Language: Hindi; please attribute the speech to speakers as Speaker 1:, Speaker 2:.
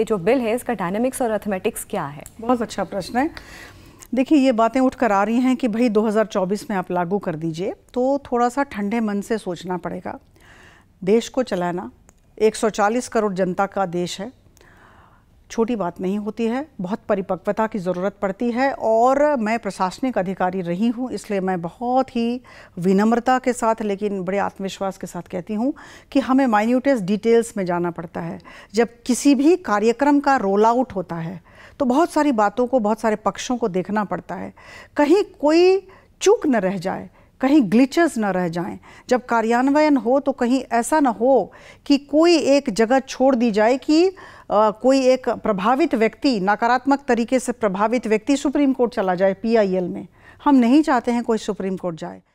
Speaker 1: ये जो बिल है इसका डायनेमिक्स और अथमेटिक्स क्या है बहुत अच्छा प्रश्न है देखिए ये बातें उठ कर आ रही हैं कि भाई 2024 में आप लागू कर दीजिए तो थोड़ा सा ठंडे मन से सोचना पड़ेगा देश को चलाना 140 करोड़ जनता का देश है छोटी बात नहीं होती है बहुत परिपक्वता की ज़रूरत पड़ती है और मैं प्रशासनिक अधिकारी रही हूँ इसलिए मैं बहुत ही विनम्रता के साथ लेकिन बड़े आत्मविश्वास के साथ कहती हूँ कि हमें माइन्यूटस डिटेल्स में जाना पड़ता है जब किसी भी कार्यक्रम का रोल आउट होता है तो बहुत सारी बातों को बहुत सारे पक्षों को देखना पड़ता है कहीं कोई चूक न रह जाए कहीं ग्लिचेस ना रह जाएं जब कार्यान्वयन हो तो कहीं ऐसा ना हो कि कोई एक जगह छोड़ दी जाए कि आ, कोई एक प्रभावित व्यक्ति नकारात्मक तरीके से प्रभावित व्यक्ति सुप्रीम कोर्ट चला जाए पीआईएल में हम नहीं चाहते हैं कोई सुप्रीम कोर्ट जाए